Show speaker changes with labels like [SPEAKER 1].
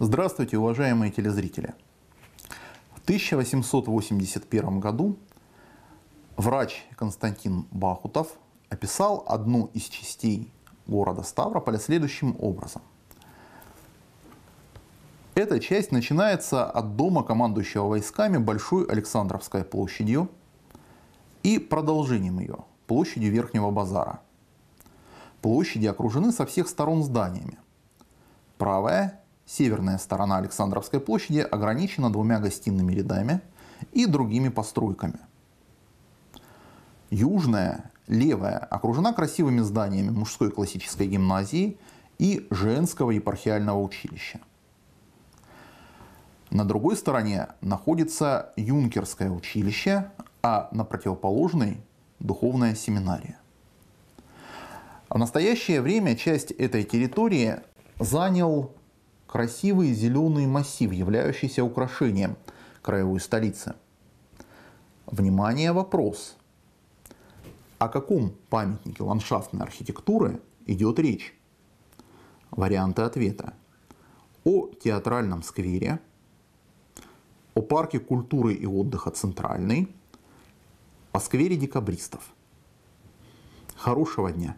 [SPEAKER 1] Здравствуйте, уважаемые телезрители! В 1881 году врач Константин Бахутов описал одну из частей города Ставрополя следующим образом. Эта часть начинается от дома командующего войсками Большой Александровской площадью и продолжением ее, площадью Верхнего базара. Площади окружены со всех сторон зданиями. Правая Северная сторона Александровской площади ограничена двумя гостиными рядами и другими постройками. Южная, левая, окружена красивыми зданиями мужской классической гимназии и женского епархиального училища. На другой стороне находится юнкерское училище, а на противоположной – духовная семинария. В настоящее время часть этой территории занял красивый зеленый массив, являющийся украшением краевой столицы. Внимание, вопрос. О каком памятнике ландшафтной архитектуры идет речь? Варианты ответа. О театральном сквере, о парке культуры и отдыха «Центральный», о сквере декабристов. Хорошего дня!